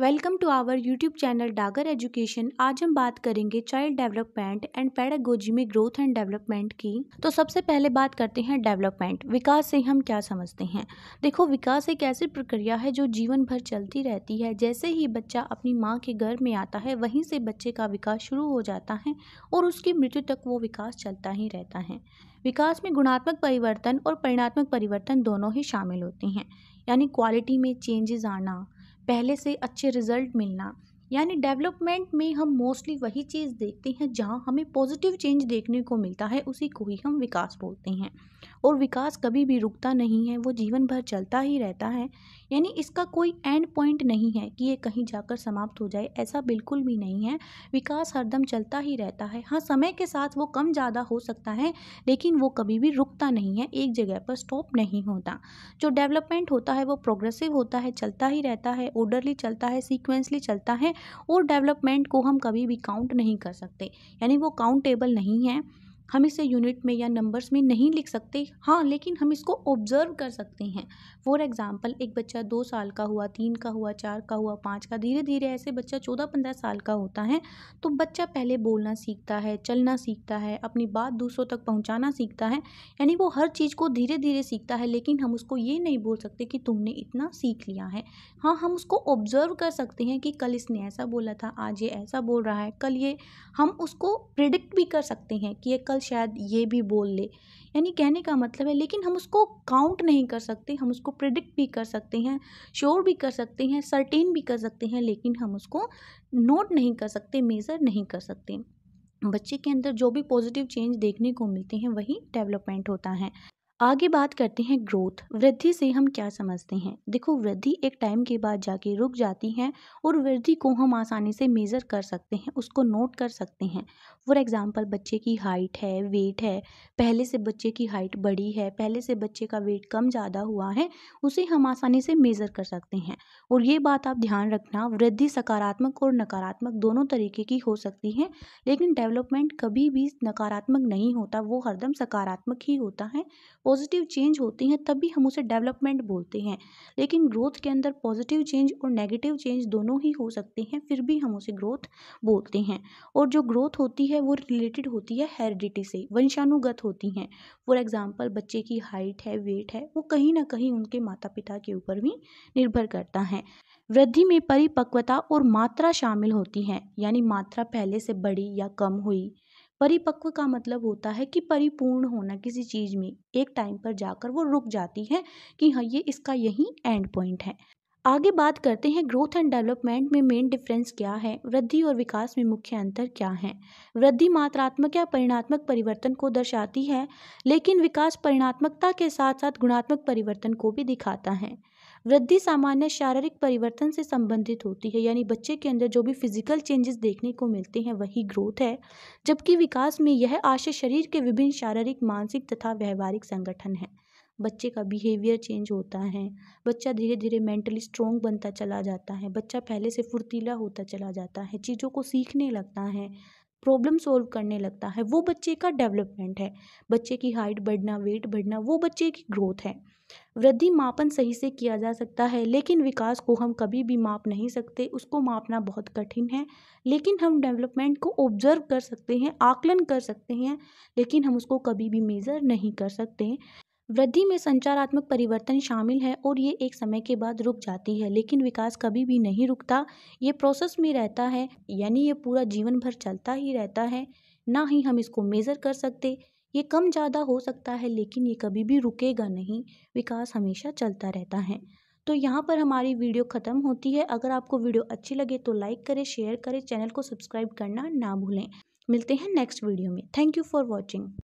welcome to our YouTube channel Dagar education आज हम बात करेंगे चाइल्ड डेवलपमेंट एंड पैडागोजी में ग्रोथ एंड डेवलपमेंट की तो सबसे पहले बात करते हैं डेवलपमेंट विकास से हम क्या समझते हैं देखो विकास एक ऐसी प्रक्रिया है जो जीवन भर चलती रहती है जैसे ही बच्चा अपनी माँ के घर में आता है वहीं से बच्चे का विकास शुरू हो जाता है और उसकी मृत्यु तक वो विकास चलता ही रहता है विकास में गुणात्मक परिवर्तन और परिणात्मक परिवर्तन दोनों ही शामिल होते हैं यानी क्वालिटी में चेंजेस आना पहले से अच्छे रिज़ल्ट मिलना यानी डेवलपमेंट में हम मोस्टली वही चीज़ देखते हैं जहाँ हमें पॉजिटिव चेंज देखने को मिलता है उसी को ही हम विकास बोलते हैं और विकास कभी भी रुकता नहीं है वो जीवन भर चलता ही रहता है यानी इसका कोई एंड पॉइंट नहीं है कि ये कहीं जाकर समाप्त हो जाए ऐसा बिल्कुल भी नहीं है विकास हरदम चलता ही रहता है हाँ समय के साथ वो कम ज़्यादा हो सकता है लेकिन वो कभी भी रुकता नहीं है एक जगह पर स्टॉप नहीं होता जो डेवलपमेंट होता है वो प्रोग्रेसिव होता है चलता ही रहता है ऑर्डरली चलता है सीक्वेंसली चलता है और डेवलपमेंट को हम कभी भी काउंट नहीं कर सकते यानी वो काउंटेबल नहीं है हम इसे यूनिट में या नंबर्स में नहीं लिख सकते हाँ लेकिन हम इसको ऑब्ज़र्व कर सकते हैं फॉर एग्ज़ाम्पल एक बच्चा दो साल का हुआ तीन का हुआ चार का हुआ पाँच का धीरे धीरे ऐसे बच्चा चौदह पंद्रह साल का होता है तो बच्चा पहले बोलना सीखता है चलना सीखता है अपनी बात दूसरों तक पहुँचाना सीखता है यानी वो हर चीज़ को धीरे धीरे सीखता है लेकिन हम उसको ये नहीं बोल सकते कि तुमने इतना सीख लिया है हाँ हम उसको ऑब्ज़र्व कर सकते हैं कि कल इसने ऐसा बोला था आज ये ऐसा बोल रहा है कल ये हम उसको प्रिडिक्ट भी कर सकते हैं कि ये कल कल शायद ये भी बोल ले यानी कहने का मतलब है लेकिन हम उसको काउंट नहीं कर सकते हम उसको प्रिडिक्ट भी कर सकते हैं श्योर भी कर सकते हैं सर्टेन भी कर सकते हैं लेकिन हम उसको नोट नहीं कर सकते मेज़र नहीं कर सकते बच्चे के अंदर जो भी पॉजिटिव चेंज देखने को मिलते हैं वही डेवलपमेंट होता है आगे बात करते हैं ग्रोथ वृद्धि से हम क्या समझते हैं देखो वृद्धि एक टाइम के बाद जाके रुक जाती है और वृद्धि को हम आसानी से मेज़र कर सकते हैं उसको नोट कर सकते हैं फॉर एग्ज़ाम्पल बच्चे की हाइट है वेट है पहले से बच्चे की हाइट बड़ी है पहले से बच्चे का वेट कम ज़्यादा हुआ है उसे हम आसानी से मेज़र कर सकते हैं और ये बात आप ध्यान रखना वृद्धि सकारात्मक और नकारात्मक दोनों तरीके की हो सकती है लेकिन डेवलपमेंट कभी भी नकारात्मक नहीं होता वो हरदम सकारात्मक ही होता है और पॉजिटिव चेंज होती हैं तभी हम उसे डेवलपमेंट बोलते हैं लेकिन ग्रोथ के अंदर पॉजिटिव चेंज और नेगेटिव चेंज दोनों ही हो सकते हैं फिर भी हम उसे ग्रोथ बोलते हैं और जो ग्रोथ होती है वो रिलेटेड होती है हेरिडिटी से वंशानुगत होती हैं फॉर एग्ज़ाम्पल बच्चे की हाइट है वेट है वो कहीं ना कहीं उनके माता पिता के ऊपर भी निर्भर करता है वृद्धि में परिपक्वता और मात्रा शामिल होती हैं यानी मात्रा पहले से बड़ी या कम हुई परिपक्व का मतलब होता है कि परिपूर्ण होना किसी चीज़ में एक टाइम पर जाकर वो रुक जाती है कि हाँ ये इसका यही एंड पॉइंट है आगे बात करते हैं ग्रोथ एंड डेवलपमेंट में मेन डिफरेंस क्या है वृद्धि और विकास में मुख्य अंतर क्या है वृद्धि मात्रात्मक या परिणात्मक परिवर्तन को दर्शाती है लेकिन विकास परिणात्मकता के साथ साथ गुणात्मक परिवर्तन को भी दिखाता है वृद्धि सामान्य शारीरिक परिवर्तन से संबंधित होती है यानी बच्चे के अंदर जो भी फिजिकल चेंजेस देखने को मिलते हैं वही ग्रोथ है जबकि विकास में यह आशय शरीर के विभिन्न शारीरिक मानसिक तथा व्यवहारिक संगठन है बच्चे का बिहेवियर चेंज होता है बच्चा धीरे धीरे मेंटली स्ट्रोंग बनता चला जाता है बच्चा पहले से फुर्तीला होता चला जाता है चीज़ों को सीखने लगता है प्रॉब्लम सॉल्व करने लगता है वो बच्चे का डेवलपमेंट है बच्चे की हाइट बढ़ना वेट बढ़ना वो बच्चे की ग्रोथ है वृद्धि मापन सही से किया जा सकता है लेकिन विकास को हम कभी भी माप नहीं सकते उसको मापना बहुत कठिन है लेकिन हम डेवलपमेंट को ऑब्जर्व कर सकते हैं आकलन कर सकते हैं लेकिन हम उसको कभी भी मेज़र नहीं कर सकते वृद्धि में संचारात्मक परिवर्तन शामिल है और ये एक समय के बाद रुक जाती है लेकिन विकास कभी भी नहीं रुकता ये प्रोसेस में रहता है यानी ये पूरा जीवन भर चलता ही रहता है ना ही हम इसको मेज़र कर सकते ये कम ज़्यादा हो सकता है लेकिन ये कभी भी रुकेगा नहीं विकास हमेशा चलता रहता है तो यहाँ पर हमारी वीडियो ख़त्म होती है अगर आपको वीडियो अच्छी लगे तो लाइक करें शेयर करें चैनल को सब्सक्राइब करना ना भूलें मिलते हैं नेक्स्ट वीडियो में थैंक यू फॉर वॉचिंग